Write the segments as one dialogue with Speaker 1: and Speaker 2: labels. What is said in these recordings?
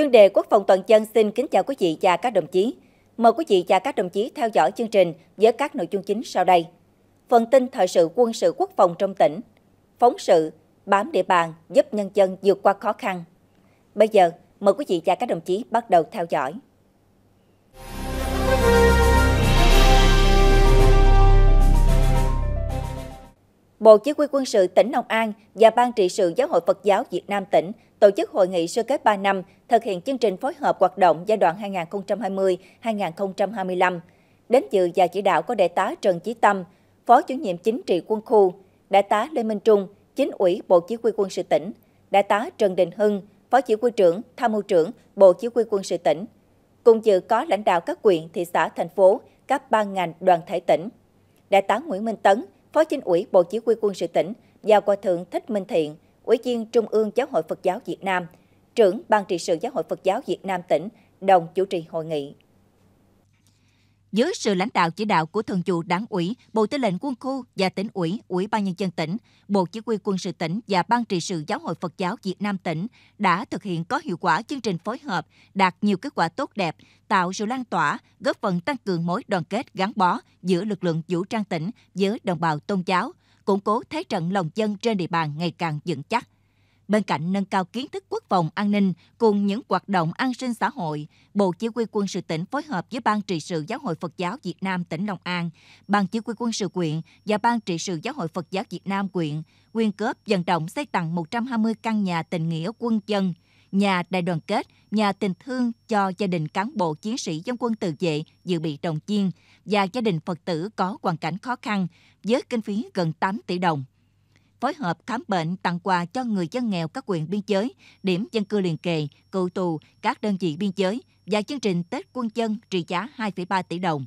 Speaker 1: Chuyên đề Quốc phòng toàn dân xin kính chào quý vị và các đồng chí. Mời quý vị và các đồng chí theo dõi chương trình với các nội dung chính sau đây. Phần tin thời sự quân sự quốc phòng trong tỉnh, phóng sự, bám địa bàn giúp nhân dân vượt qua khó khăn. Bây giờ, mời quý vị và các đồng chí bắt đầu theo dõi. Bộ Chỉ huy quân sự tỉnh Long An và Ban trị sự Giáo hội Phật giáo Việt Nam tỉnh tổ chức hội nghị sơ kết 3 năm thực hiện chương trình phối hợp hoạt động giai đoạn 2020-2025. Đến dự và chỉ đạo có Đại tá Trần Chí Tâm, Phó chủ nhiệm chính trị quân khu, Đại tá Lê Minh Trung, Chính ủy Bộ Chỉ huy quân sự tỉnh, Đại tá Trần Đình Hưng, Phó Chỉ huy trưởng, Tham mưu trưởng Bộ Chỉ huy quân sự tỉnh. Cùng dự có lãnh đạo các quyện, thị xã, thành phố, các ban ngành đoàn thể tỉnh. Đại tá Nguyễn Minh Tấn, Phó Chính ủy Bộ Chỉ huy quân sự tỉnh và Hòa Thượng Thích Minh Thiện, Ủy viên Trung ương Giáo hội Phật giáo Việt Nam, trưởng Ban trị sự Giáo hội Phật giáo Việt Nam tỉnh, đồng chủ trì hội nghị dưới sự lãnh đạo chỉ đạo của thường vụ đảng ủy, bộ tư lệnh quân khu và tỉnh ủy, ủy ban nhân dân tỉnh, bộ chỉ huy quân sự tỉnh và ban trị sự giáo hội Phật giáo Việt Nam tỉnh đã thực hiện có hiệu quả chương trình phối hợp, đạt nhiều kết quả tốt đẹp, tạo sự lan tỏa, góp phần tăng cường mối đoàn kết gắn bó giữa lực lượng vũ trang tỉnh với đồng bào tôn giáo, củng cố thế trận lòng dân trên địa bàn ngày càng vững chắc. Bên cạnh nâng cao kiến thức quốc phòng an ninh cùng những hoạt động an sinh xã hội, Bộ Chỉ huy quân sự tỉnh phối hợp với Ban trị sự Giáo hội Phật giáo Việt Nam tỉnh Long An, Ban chỉ huy quân sự quyện và Ban trị sự Giáo hội Phật giáo Việt Nam quyện quyên góp vận động xây tặng 120 căn nhà tình nghĩa quân dân, nhà đại đoàn kết, nhà tình thương cho gia đình cán bộ chiến sĩ dân quân tự vệ dự bị động chiên và gia đình Phật tử có hoàn cảnh khó khăn với kinh phí gần 8 tỷ đồng phối hợp khám bệnh, tặng quà cho người dân nghèo các huyện biên giới, điểm dân cư liền kề, cựu tù, các đơn vị biên giới và chương trình Tết quân dân trị giá 2,3 tỷ đồng.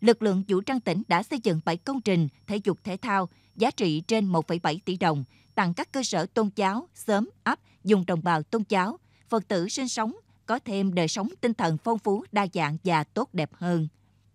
Speaker 1: Lực lượng vũ trang tỉnh đã xây dựng 7 công trình thể dục thể thao giá trị trên 1,7 tỷ đồng tặng các cơ sở tôn giáo, xóm, ấp, dùng đồng bào tôn giáo, Phật tử sinh sống có thêm đời sống tinh thần phong phú, đa dạng và tốt đẹp hơn.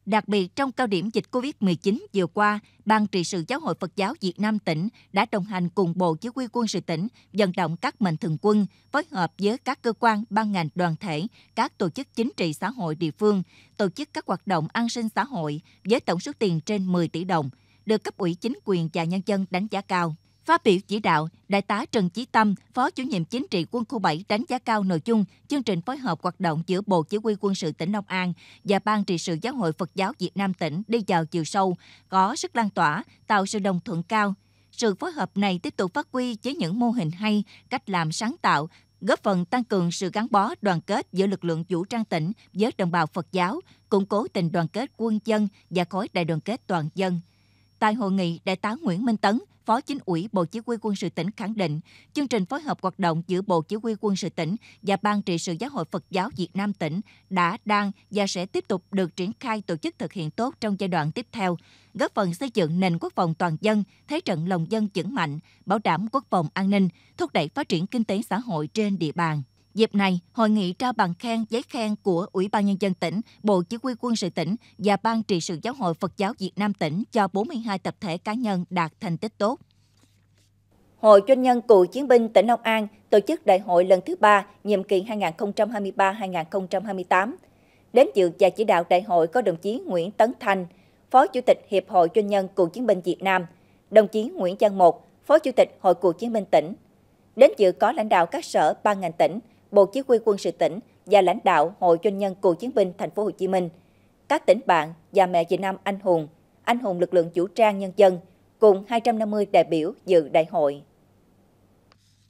Speaker 1: Đặc biệt trong cao điểm dịch COVID-19 vừa qua, Ban trị sự Giáo hội Phật giáo Việt Nam tỉnh đã đồng hành cùng Bộ Chỉ huy quân sự tỉnh vận động các mạnh thường quân phối hợp với các cơ quan, ban ngành đoàn thể, các tổ chức chính trị xã hội địa phương, tổ chức các hoạt động an sinh xã hội với tổng số tiền trên 10 tỷ đồng, được cấp ủy chính quyền và nhân dân đánh giá cao. Phát biểu chỉ đạo, Đại tá Trần Chí Tâm, Phó chủ nhiệm chính trị quân khu 7 đánh giá cao nội dung chương trình phối hợp hoạt động giữa Bộ Chỉ huy quân sự tỉnh Long An và Ban trị sự Giáo hội Phật giáo Việt Nam tỉnh đi vào chiều sâu, có sức lan tỏa, tạo sự đồng thuận cao. Sự phối hợp này tiếp tục phát huy với những mô hình hay, cách làm sáng tạo, góp phần tăng cường sự gắn bó đoàn kết giữa lực lượng vũ trang tỉnh với đồng bào Phật giáo, củng cố tình đoàn kết quân dân và khối đại đoàn kết toàn dân. Tại hội nghị, Đại tá Nguyễn Minh Tấn, Phó Chính ủy Bộ Chỉ huy quân sự tỉnh khẳng định, chương trình phối hợp hoạt động giữa Bộ Chỉ huy quân sự tỉnh và Ban trị sự Giáo hội Phật giáo Việt Nam tỉnh đã, đang và sẽ tiếp tục được triển khai tổ chức thực hiện tốt trong giai đoạn tiếp theo, góp phần xây dựng nền quốc phòng toàn dân, thế trận lòng dân vững mạnh, bảo đảm quốc phòng an ninh, thúc đẩy phát triển kinh tế xã hội trên địa bàn. Dịp này, hội nghị trao bằng khen, giấy khen của Ủy ban Nhân dân tỉnh, Bộ Chỉ huy quân sự tỉnh và Ban trị sự Giáo hội Phật giáo Việt Nam tỉnh cho 42 tập thể cá nhân đạt thành tích tốt. Hội Doanh nhân Cựu Chiến binh tỉnh Long An tổ chức đại hội lần thứ ba nhiệm kỳ 2023-2028. Đến dự và chỉ đạo đại hội có đồng chí Nguyễn Tấn Thành, Phó Chủ tịch Hiệp hội Doanh nhân Cựu Chiến binh Việt Nam, đồng chí Nguyễn Trang Một, Phó Chủ tịch Hội Cựu Chiến binh tỉnh. Đến dự có lãnh đạo các sở, ban ngành tỉnh – Bộ Chỉ huy quân sự tỉnh và lãnh đạo Hội Doanh nhân Cựu chiến binh Thành phố Hồ Chí Minh, các tỉnh bạn và mẹ Việt Nam anh hùng, anh hùng lực lượng vũ trang nhân dân cùng 250 đại biểu dự đại hội.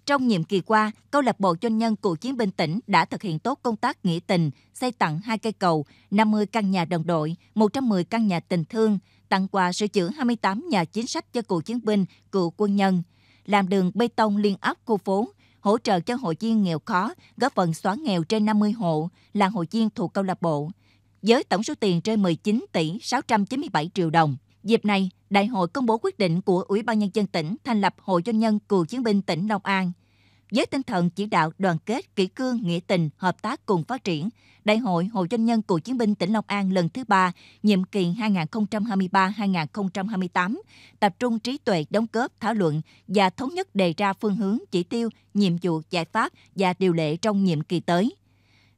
Speaker 1: Trong nhiệm kỳ qua, câu lạc bộ doanh nhân cựu chiến binh tỉnh đã thực hiện tốt công tác nghĩa tình, xây tặng hai cây cầu, 50 căn nhà đồng đội, 110 căn nhà tình thương, tặng quà sửa chữa 28 nhà chính sách cho cựu chiến binh, cựu quân nhân, làm đường bê tông liên áp khu phố, hỗ trợ cho hội viên nghèo khó, góp phần xóa nghèo trên 50 hộ là hội viên thuộc câu lạc bộ, với tổng số tiền trên 19 tỷ 697 triệu đồng. Dịp này, đại hội công bố quyết định của Ủy ban Nhân dân tỉnh thành lập Hội Doanh nhân Cựu Chiến binh tỉnh Long An – với tinh thần chỉ đạo đoàn kết, kỷ cương, nghĩa tình, hợp tác cùng phát triển, Đại hội Hội Doanh nhân Cựu chiến binh tỉnh Long An lần thứ ba, nhiệm kỳ 2023-2028, tập trung trí tuệ đóng góp, thảo luận và thống nhất đề ra phương hướng, chỉ tiêu, nhiệm vụ, giải pháp và điều lệ trong nhiệm kỳ tới.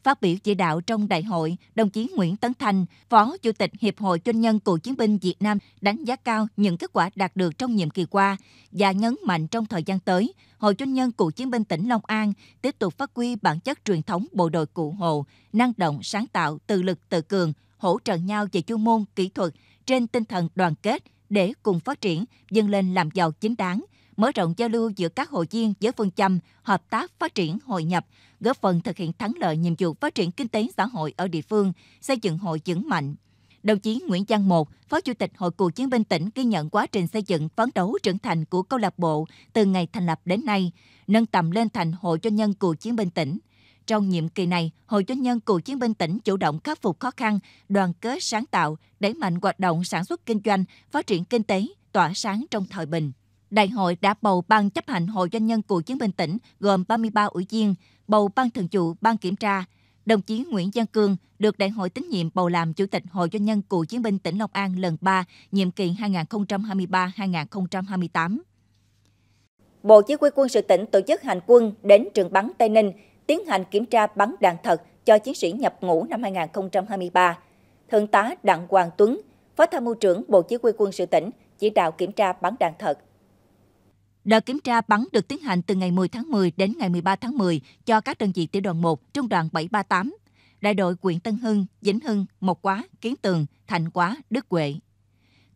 Speaker 1: Phát biểu chỉ đạo trong đại hội, đồng chí Nguyễn Tấn Thành, Phó Chủ tịch Hiệp hội Doanh nhân Cựu chiến binh Việt Nam đánh giá cao những kết quả đạt được trong nhiệm kỳ qua và nhấn mạnh trong thời gian tới, Hội Doanh nhân Cựu chiến binh tỉnh Long An tiếp tục phát huy bản chất truyền thống bộ đội cụ hồ, năng động, sáng tạo, tự lực tự cường, hỗ trợ nhau về chuyên môn, kỹ thuật trên tinh thần đoàn kết để cùng phát triển, dâng lên làm giàu chính đáng – mở rộng giao lưu giữa các hội viên với phương châm hợp tác phát triển hội nhập, góp phần thực hiện thắng lợi nhiệm vụ phát triển kinh tế xã hội ở địa phương, xây dựng hội vững mạnh. Đồng chí Nguyễn Văn Một, Phó Chủ tịch Hội Cựu chiến binh tỉnh ghi nhận quá trình xây dựng phấn đấu trưởng thành của câu lạc bộ từ ngày thành lập đến nay, nâng tầm lên thành Hội Doanh nhân Cựu chiến binh tỉnh. Trong nhiệm kỳ này, Hội Doanh nhân Cựu chiến binh tỉnh chủ động khắc phục khó khăn, đoàn kết sáng tạo, đẩy mạnh hoạt động sản xuất kinh doanh, phát triển kinh tế, tỏa sáng trong thời bình. Đại hội đã bầu Ban chấp hành Hội Doanh nhân Cựu chiến binh tỉnh gồm 33 ủy viên, bầu Ban thường trụ, Ban kiểm tra. Đồng chí Nguyễn Văn Cương được đại hội tín nhiệm bầu làm Chủ tịch Hội Doanh nhân Cựu chiến binh tỉnh Long An lần 3, nhiệm kỳ 2023-2028. Bộ Chỉ huy quân sự tỉnh tổ chức hành quân đến trường bắn Tây Ninh, tiến hành kiểm tra bắn đạn thật cho chiến sĩ nhập ngũ năm 2023. Thượng tá Đặng Hoàng Tuấn, Phó Tham mưu trưởng Bộ Chỉ huy quân sự tỉnh, chỉ đạo kiểm tra bắn đạn thật. Đợt kiểm tra bắn được tiến hành từ ngày 10 tháng 10 đến ngày 13 tháng 10 cho các đơn vị tiểu đoàn 1, trung đoàn 738, đại đội quyện Tân Hưng, Vĩnh Hưng, Mộc Quá, Kiến Tường, Thành Quá, Đức Huệ.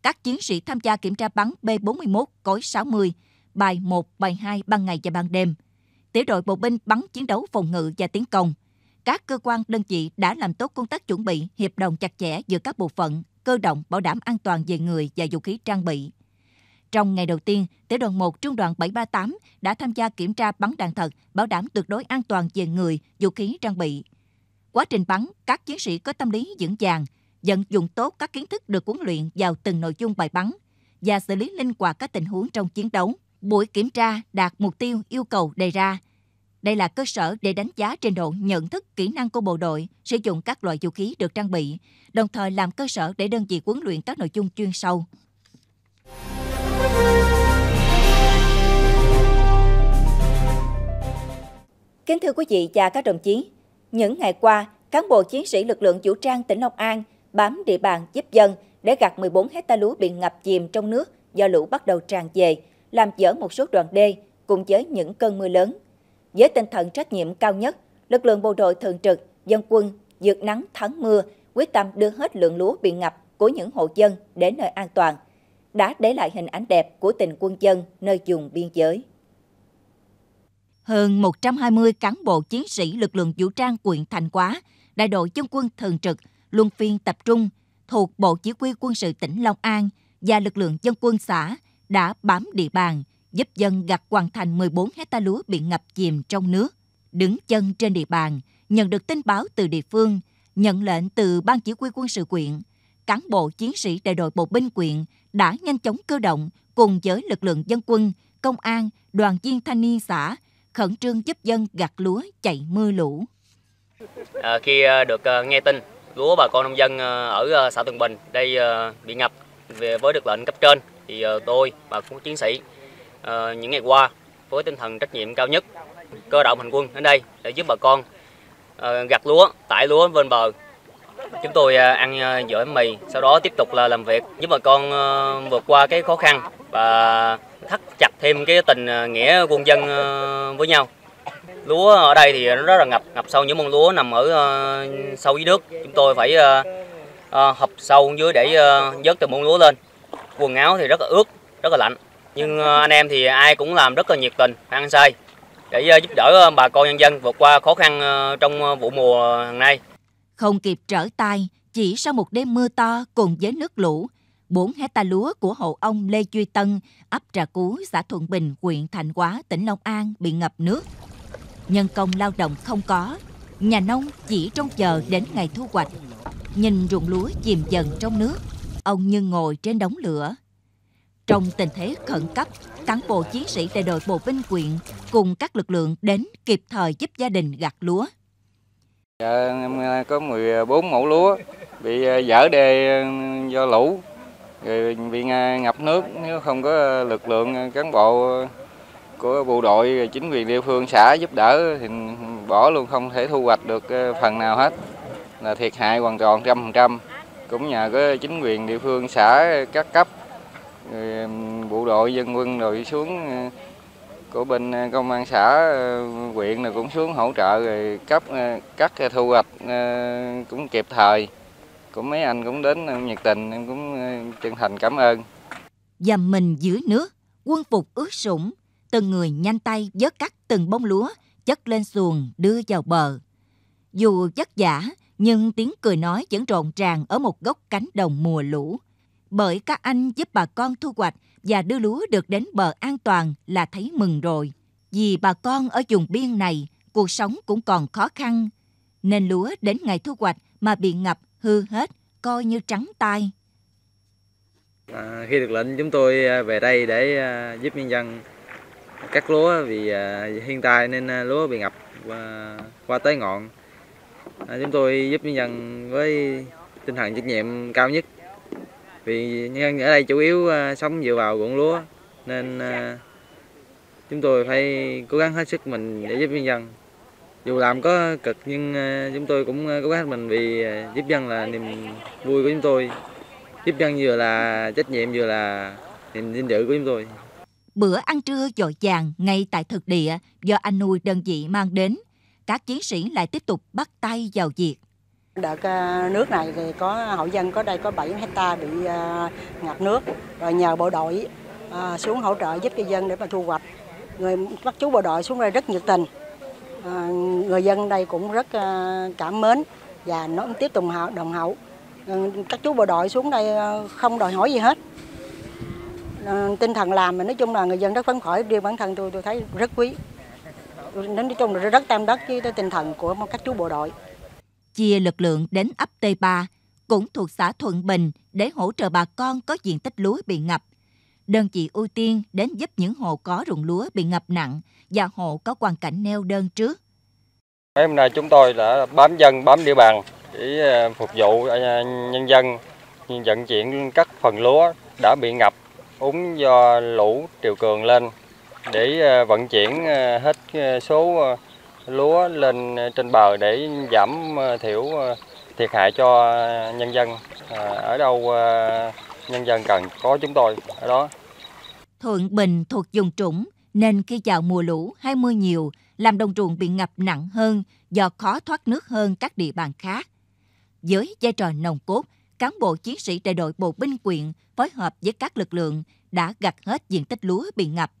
Speaker 1: Các chiến sĩ tham gia kiểm tra bắn B41 cối 60, bài 1, bài 2 ban ngày và ban đêm. Tiểu đội bộ binh bắn chiến đấu phòng ngự và tiến công. Các cơ quan đơn vị đã làm tốt công tác chuẩn bị, hiệp đồng chặt chẽ giữa các bộ phận, cơ động bảo đảm an toàn về người và vũ khí trang bị. Trong ngày đầu tiên, Tiểu đoàn 1 Trung đoàn 738 đã tham gia kiểm tra bắn đạn thật, bảo đảm tuyệt đối an toàn về người, vũ khí, trang bị. Quá trình bắn, các chiến sĩ có tâm lý vững vàng, vận dụng tốt các kiến thức được huấn luyện vào từng nội dung bài bắn và xử lý linh hoạt các tình huống trong chiến đấu. Buổi kiểm tra đạt mục tiêu yêu cầu đề ra. Đây là cơ sở để đánh giá trình độ nhận thức kỹ năng của bộ đội sử dụng các loại vũ khí được trang bị, đồng thời làm cơ sở để đơn vị huấn luyện các nội dung chuyên sâu. Kính thưa quý vị và các đồng chí, những ngày qua, cán bộ chiến sĩ lực lượng vũ trang tỉnh Long An bám địa bàn giúp dân để gặt 14 hecta lúa bị ngập chìm trong nước do lũ bắt đầu tràn về, làm dở một số đoạn đê cùng với những cơn mưa lớn. Với tinh thần trách nhiệm cao nhất, lực lượng bộ đội thường trực, dân quân, dược nắng thắng mưa, quyết tâm đưa hết lượng lúa bị ngập của những hộ dân đến nơi an toàn – đã để lại hình ảnh đẹp của tình quân dân nơi vùng biên giới. Hơn 120 cán bộ chiến sĩ lực lượng vũ trang quyện Thành Quá, đại đội dân quân thường trực, luân phiên tập trung thuộc Bộ Chỉ huy quân sự tỉnh Long An và lực lượng dân quân xã đã bám địa bàn, giúp dân gặt hoàn thành 14 hecta lúa bị ngập chìm trong nước. Đứng chân trên địa bàn, nhận được tin báo từ địa phương, nhận lệnh từ Ban Chỉ huy quân sự quyện, cán bộ chiến sĩ đại đội bộ binh quyện đã nhanh chóng cơ động cùng với lực lượng dân quân, công an, đoàn viên thanh niên xã khẩn trương giúp dân gặt lúa chạy mưa lũ. À, khi à, được à, nghe tin lúa bà con nông dân à, ở xã Tường Bình đây bị ngập với được lệnh cấp trên thì tôi và các chiến sĩ những ngày qua với tinh thần trách nhiệm cao nhất cơ động hành quân đến đây để giúp bà con gặt lúa tải lúa bên bờ Chúng tôi à, ăn dở à, mì, sau đó tiếp tục là làm việc giúp bà con à, vượt qua cái khó khăn và thắt chặt thêm cái tình nghĩa quân dân với nhau. Lúa ở đây thì nó rất là ngập, ngập sâu những món lúa nằm ở sâu dưới nước. Chúng tôi phải hợp sâu dưới để vớt từ món lúa lên. Quần áo thì rất là ướt, rất là lạnh. Nhưng anh em thì ai cũng làm rất là nhiệt tình, ăn say để giúp đỡ bà con nhân dân vượt qua khó khăn trong vụ mùa hàng nay. Không kịp trở tay, chỉ sau một đêm mưa to cùng với nước lũ, 4 hecta lúa của hộ ông Lê Duy Tân, ấp Trà Cú, xã Thuận Bình, huyện Thạnh Hóa, tỉnh Long An bị ngập nước. Nhân công lao động không có, nhà nông chỉ trông chờ đến ngày thu hoạch. Nhìn ruộng lúa chìm dần trong nước, ông như ngồi trên đống lửa. Trong tình thế khẩn cấp, cán bộ chiến sĩ đại đội bộ binh quyện cùng các lực lượng đến kịp thời giúp gia đình gặt lúa. Dạ, em ờ, có 14 ờ, mẫu lúa bị ờ, dở đê do lũ, rồi bị ngập nước nếu không có lực lượng cán bộ của bộ đội chính quyền địa phương xã giúp đỡ thì bỏ luôn không thể thu hoạch được phần nào hết là thiệt hại hoàn toàn trăm phần trăm cũng nhờ có chính quyền địa phương xã các cấp bộ đội dân quân rồi xuống của bên ờ, công an xã ờ, huyện này cũng xuống hỗ trợ rồi cấp ờ, cắt thu hoạch cũng kịp thời cũng mấy anh cũng đến nhiệt tình em cũng chân thành cảm ơn dầm mình dưới nước quân phục ướt sũng từng người nhanh tay vớt cắt từng bông lúa chất lên xuồng đưa vào bờ dù chất giả nhưng tiếng cười nói vẫn rộn ràng ở một góc cánh đồng mùa lũ bởi các anh giúp bà con thu hoạch và đưa lúa được đến bờ an toàn là thấy mừng rồi. Vì bà con ở vùng biên này, cuộc sống cũng còn khó khăn, nên lúa đến ngày thu hoạch mà bị ngập hư hết, coi như trắng tay. À, khi được lệnh chúng tôi à, về đây để à, giúp nhân dân cắt lúa vì à, hiện tại nên lúa bị ngập qua, qua tới ngọn. À, chúng tôi giúp nhân dân với tinh thần trách nhiệm cao nhất vì nhân ở đây chủ yếu ờ, sống dựa vào ruộng lúa nên ờ, chúng tôi phải cố gắng hết sức mình để giúp nhân dân dù làm có cực nhưng ờ, chúng tôi cũng cố gắng hết mình vì giúp dân là niềm vui của chúng tôi giúp dân vừa là trách nhiệm vừa là niềm vinh dự của chúng tôi bữa ăn trưa dội vàng ngay tại thực địa do anh nuôi đơn vị mang đến các chiến sĩ lại tiếp tục bắt tay vào việc Đợt ờ, nước này thì có hộ dân có đây có 7 hecta bị ờ, ngập nước rồi nhờ bộ đội ờ, xuống hỗ trợ giúp cho dân để mà thu hoạch. Người các chú bộ đội xuống đây rất nhiệt tình. Người dân đây cũng rất cảm mến và nó cũng tiếp tục đồng hậu. Ừ, các chú bộ đội xuống đây không đòi hỏi gì hết. Tinh thần làm mà nói chung là người dân rất phấn khởi, riêng bản thân tôi tôi thấy rất quý. Nói chung là rất tam đất với tinh thần của các chú bộ đội chia lực lượng đến ấp T3, cũng thuộc xã Thuận Bình để hỗ trợ bà con có diện tích lúa bị ngập. Đơn vị ưu tiên đến giúp những hộ có ruộng lúa bị ngập nặng và hộ có hoàn cảnh neo đơn trước. hôm nay chúng tôi đã bám dân, bám địa bàn để ờ, phục vụ ờ, nhân dân vận chuyển các phần lúa đã bị ngập úng do lũ triều cường lên để ờ, vận chuyển hết số lúa lên trên bờ để giảm ờ, thiểu ờ, thiệt hại cho nhân dân. Ờ, ở đâu nhân dân cần có chúng tôi ở đó. Thuận Bình thuộc vùng trũng nên khi vào mùa lũ hay mưa nhiều làm đồng ruộng bị ngập nặng hơn do khó thoát nước hơn các địa bàn khác. Với vai trò nồng cốt, cán bộ chiến sĩ đại đội bộ binh quyện phối hợp với các lực lượng đã gặt hết diện tích lúa bị ngập.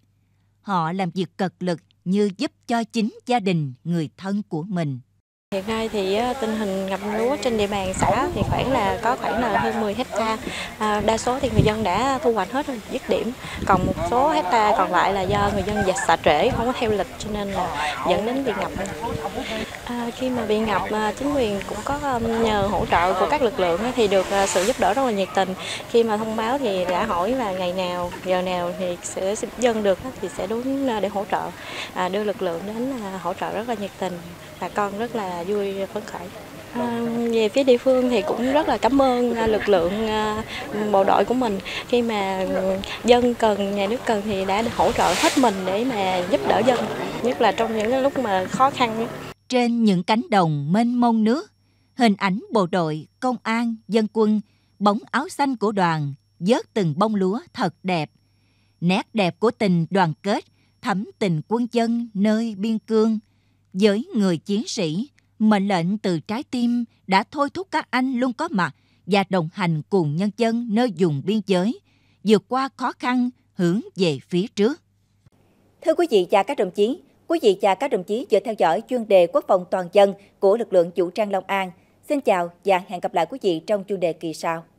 Speaker 1: Họ làm việc cật lực như giúp cho chính gia đình, người thân của mình. Hiện nay thì ờ, tình hình ngập lúa trên địa bàn xã thì khoảng là có khoảng là hơn 10 hecta. Ờ, đa số thì người dân đã thu hoạch hết rồi, dứt điểm. Còn một số hecta còn lại là do người dân dạch xả trễ, không có theo lịch cho nên là dẫn đến bị ngập. À, khi mà bị ngập à, chính quyền cũng có nhờ hỗ trợ của các lực lượng thì được à, sự giúp đỡ rất là nhiệt tình khi mà thông báo thì đã hỏi là ngày nào giờ nào thì sẽ dân được thì sẽ đúng à, để hỗ trợ à, đưa lực lượng đến hỗ trợ rất là nhiệt tình bà con rất là vui phấn khởi À, về phía địa phương thì cũng rất là cảm ơn lực lượng bộ đội của mình khi mà dân cần nhà nước cần thì đã hỗ trợ hết mình để mà giúp đỡ dân nhất là trong những lúc mà khó khăn nhất. Trên những cánh đồng mênh mông nước, hình ảnh bộ đội, công an, dân quân, bóng áo xanh của đoàn, vớt từng bông lúa thật đẹp. Nét đẹp của tình đoàn kết thắm tình quân dân nơi biên cương. Với người chiến sĩ, mệnh lệnh từ trái tim đã thôi thúc các anh luôn có mặt và đồng hành cùng nhân dân nơi vùng biên giới, vượt qua khó khăn, hướng về phía trước. Thưa quý vị và các đồng chí, Quý vị và các đồng chí vừa theo dõi chuyên đề quốc phòng toàn dân của lực lượng chủ trang Long An. Xin chào và hẹn gặp lại quý vị trong chuyên đề kỳ sau.